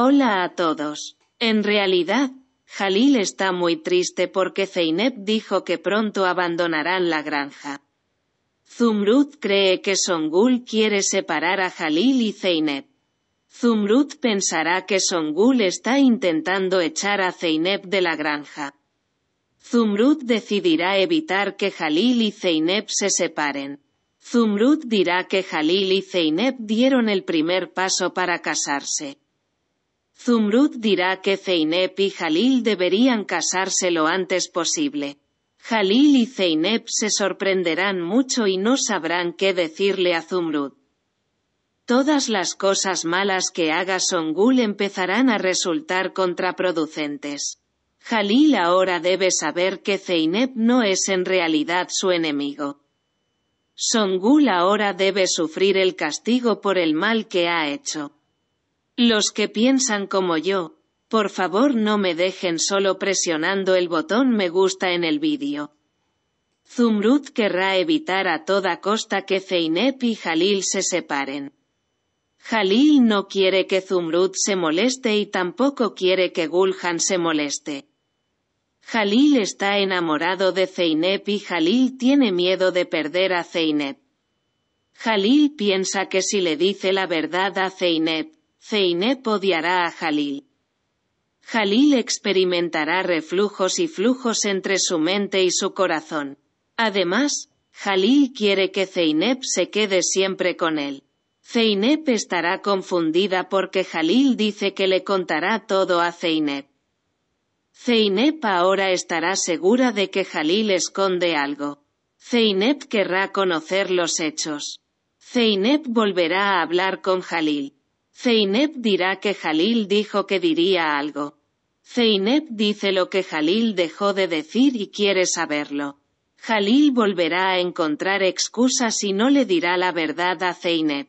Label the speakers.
Speaker 1: Hola a todos. En realidad, Jalil está muy triste porque Zeynep dijo que pronto abandonarán la granja. Zumrud cree que Songul quiere separar a Jalil y Zeynep. Zumrud pensará que Songul está intentando echar a Zeynep de la granja. Zumrud decidirá evitar que Jalil y Zeynep se separen. Zumrud dirá que Jalil y Zeynep dieron el primer paso para casarse. Zumrud dirá que Zeynep y Jalil deberían casarse lo antes posible. Jalil y Zeynep se sorprenderán mucho y no sabrán qué decirle a Zumrud. Todas las cosas malas que haga Songul empezarán a resultar contraproducentes. Jalil ahora debe saber que Zeynep no es en realidad su enemigo. Songul ahora debe sufrir el castigo por el mal que ha hecho. Los que piensan como yo, por favor no me dejen solo presionando el botón me gusta en el vídeo. Zumrud querrá evitar a toda costa que Zeynep y Jalil se separen. Jalil no quiere que Zumrud se moleste y tampoco quiere que Gulhan se moleste. Jalil está enamorado de Zeynep y Jalil tiene miedo de perder a Zeynep. Jalil piensa que si le dice la verdad a Zeynep, Zeynep odiará a Jalil. Jalil experimentará reflujos y flujos entre su mente y su corazón. Además, Jalil quiere que Zeynep se quede siempre con él. Zeynep estará confundida porque Jalil dice que le contará todo a Zeynep. Zeynep ahora estará segura de que Jalil esconde algo. Zeynep querrá conocer los hechos. Zeynep volverá a hablar con Jalil. Zeynep dirá que Jalil dijo que diría algo. Zeynep dice lo que Jalil dejó de decir y quiere saberlo. Jalil volverá a encontrar excusas y no le dirá la verdad a Zeynep.